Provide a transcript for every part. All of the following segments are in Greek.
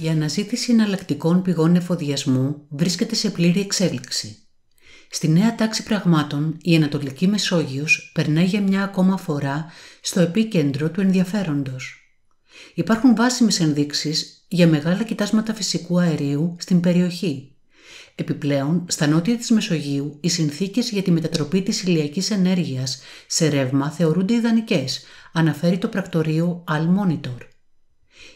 Η αναζήτηση εναλλακτικών πηγών εφοδιασμού βρίσκεται σε πλήρη εξέλιξη. Στη νέα τάξη πραγμάτων, η Ανατολική Μεσόγειος περνάει για μια ακόμα φορά στο επίκεντρο του ενδιαφέροντος. Υπάρχουν βάσιμες ενδείξεις για μεγάλα κοιτάσματα φυσικού αερίου στην περιοχή. Επιπλέον, στα νότια της Μεσογείου, οι συνθήκες για τη μετατροπή της ηλιακής ενέργειας σε ρεύμα θεωρούνται ιδανικές, αναφέρει το πρακτορείο All Monitor.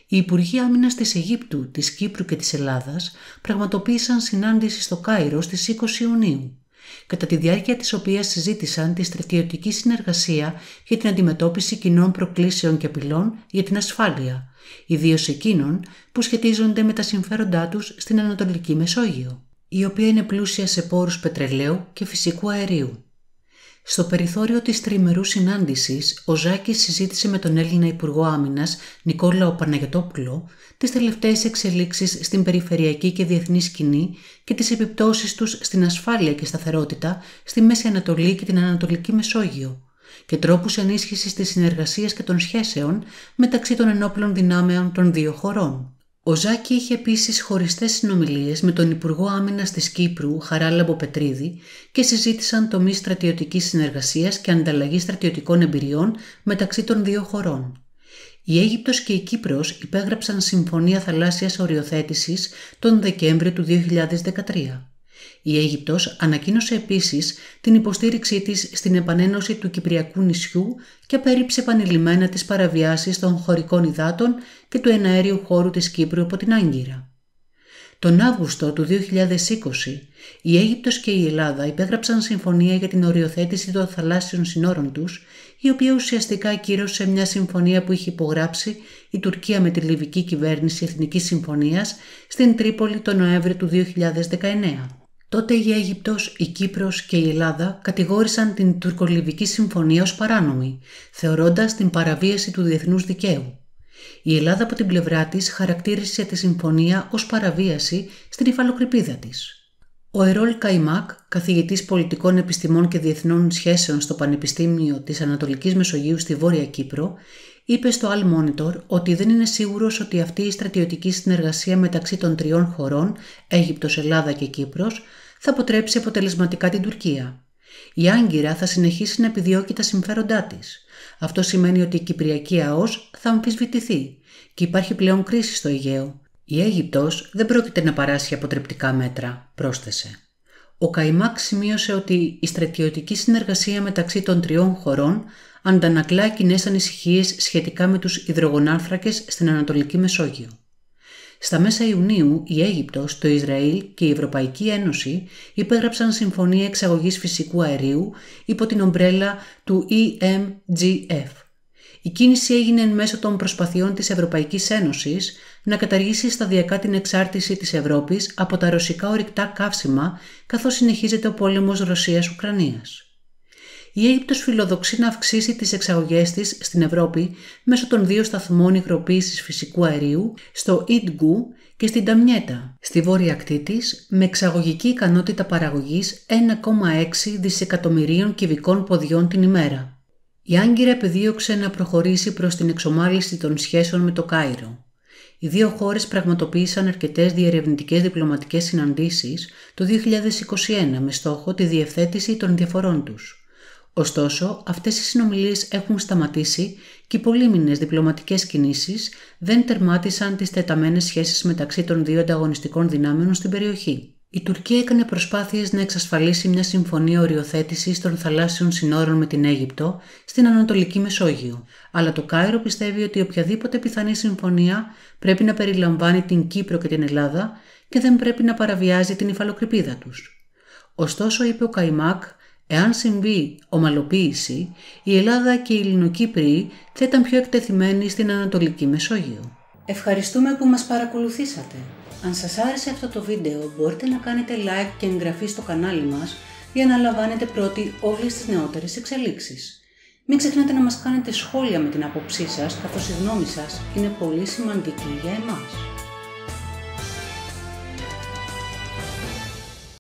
Οι Υπουργοί Άμυνας της Αιγύπτου, της Κύπρου και της Ελλάδας πραγματοποίησαν συνάντηση στο Κάιρο στις 20 Ιουνίου, κατά τη διάρκεια της οποίας συζήτησαν τη στρατιωτική συνεργασία για την αντιμετώπιση κοινών προκλήσεων και απειλών για την ασφάλεια, ιδίως εκείνων που σχετίζονται με τα συμφέροντά τους στην Ανατολική Μεσόγειο, η οποία είναι πλούσια σε πόρους πετρελαίου και φυσικού αερίου. Στο περιθώριο της τριμερούς συνάντησης, ο Ζάκης συζήτησε με τον Έλληνα Υπουργό Άμυνας Νικόλαο Παναγιωτόπουλο τις τελευταίες εξελίξεις στην περιφερειακή και διεθνή σκηνή και τις επιπτώσεις τους στην ασφάλεια και σταθερότητα στη Μέση Ανατολή και την Ανατολική Μεσόγειο και τρόπους ενίσχυσης της συνεργασίας και των σχέσεων μεταξύ των ενόπλων δυνάμεων των δύο χωρών. Ο Ζάκη είχε επίσης χωριστές συνομιλίες με τον Υπουργό Άμυνας της Κύπρου, Χαράλαμπο Πετρίδη, και συζήτησαν τομείς στρατιωτικής συνεργασίας και ανταλλαγή στρατιωτικών εμπειριών μεταξύ των δύο χωρών. Η Αίγυπτος και η Κύπρος υπέγραψαν Συμφωνία Θαλάσσιας Οριοθέτησης τον Δεκέμβριο του 2013. Η Αίγυπτος ανακοίνωσε επίσης την υποστήριξή της στην επανένωση του Κυπριακού νησιού και απέρριψε επανειλημμένα τις παραβιάσεις των χωρικών υδάτων και του εναέριου χώρου της Κύπρου από την Άγκυρα. Τον Αύγουστο του 2020, η Αίγυπτος και η Ελλάδα υπέγραψαν συμφωνία για την οριοθέτηση των θαλάσσιων συνόρων τους, η οποία ουσιαστικά κύρωσε μια συμφωνία που είχε υπογράψει η Τουρκία με τη Λιβική Κυβέρνηση Εθνικής Συμφωνίας στην Τρίπολη τον Νοέμβριο του 2019. Τότε η Αίγυπτος, η Κύπρος και η Ελλάδα κατηγόρησαν την τουρκολιβική συμφωνία ως παράνομη, θεωρώντας την παραβίαση του διεθνούς δικαίου. Η Ελλάδα από την πλευρά της χαρακτήρισε τη συμφωνία ως παραβίαση στην υφαλοκρηπίδα της. Ο Ερόλ Καϊμάκ, καθηγητής πολιτικών επιστημών και διεθνών σχέσεων στο Πανεπιστήμιο της Ανατολικής Μεσογείου στη Βόρεια Κύπρο, είπε στο Al Monitor ότι δεν είναι σίγουρος ότι αυτή η στρατιωτική συνεργασία μεταξύ των τριών χωρών, Αίγυπτος, Ελλάδα και Κύπρος, θα αποτρέψει αποτελεσματικά την Τουρκία. Η Άγκυρα θα συνεχίσει να επιδιώκει τα συμφέροντά της. Αυτό σημαίνει ότι η Κυπριακή ΑΟΣ θα αμφισβητηθεί και υπάρχει πλέον κρίση στο Αιγαίο. Η Αίγυπτος δεν πρόκειται να παράσει αποτρεπτικά μέτρα, πρόσθεσε. Ο Καϊμάκ σημείωσε ότι η στρατιωτική συνεργασία μεταξύ των τριών χωρών αντανακλά κοινές ανησυχίες σχετικά με τους υδρογονάνθρακες στην Ανατολική Μεσόγειο. Στα μέσα Ιουνίου, η Αίγυπτος, το Ισραήλ και η Ευρωπαϊκή Ένωση υπέγραψαν συμφωνία εξαγωγής φυσικού αερίου υπό την ομπρέλα του EMGF. Η κίνηση έγινε εν μέσω των προσπαθειών της Ευρωπαϊκής Ένωσης να καταργήσει σταδιακά την εξάρτηση της Ευρώπης από τα ρωσικά ορυκτά καύσιμα καθώς συνεχίζεται ο πόλεμος Ρωσίας-Ουκρανίας η Αίγυπτος φιλοδοξεί να αυξήσει τις εξαγωγές της στην Ευρώπη μέσω των δύο σταθμών υγροποίησης φυσικού αερίου στο Ιντγκου και στην Ταμιέτα, στη βόρεια ακτή της, με εξαγωγική ικανότητα παραγωγής 1,6 δισεκατομμυρίων κυβικών ποδιών την ημέρα. Η Άγκυρα επιδίωξε να προχωρήσει προς την εξομάλυση των σχέσεων με το Κάιρο. Οι δύο χώρες πραγματοποίησαν αρκετές διερευνητικές διπλωματικές συναντήσεις το 2021 με στόχο τη διευθέτηση των διαφορών τους. Ωστόσο, αυτές οι συνομιλίες έχουν σταματήσει και οι πολύμινες διπλωματικές κινήσεις δεν τερμάτισαν τις τεταμένες σχέσεις μεταξύ των δύο ανταγωνιστικών δυνάμεων στην περιοχή. Η Τουρκία έκανε προσπάθειες να εξασφαλίσει μια συμφωνία οριοθέτησης των θαλάσσιων συνόρων με την Αίγυπτο στην Ανατολική Μεσόγειο, αλλά το Κάιρο πιστεύει ότι οποιαδήποτε πιθανή συμφωνία πρέπει να περιλαμβάνει την Κύπρο και την Ελλάδα και δεν πρέπει να παραβιάζει την υφαλοκρηπίδα τους. Ωστόσο, είπε ο Καϊμάκ, Εάν συμβεί ομαλοποίηση, η Ελλάδα και οι Ελληνοκύπροι θα ήταν πιο εκτεθειμένοι στην Ανατολική Μεσόγειο. Ευχαριστούμε που μας παρακολουθήσατε. Αν σας άρεσε αυτό το βίντεο, μπορείτε να κάνετε like και εγγραφή στο κανάλι μας για να λαμβάνετε πρώτοι όλες τις νεότερες εξελίξεις. Μην ξεχνάτε να μας κάνετε σχόλια με την άποψή σας, καθώς η γνώμη σας είναι πολύ σημαντική για εμάς.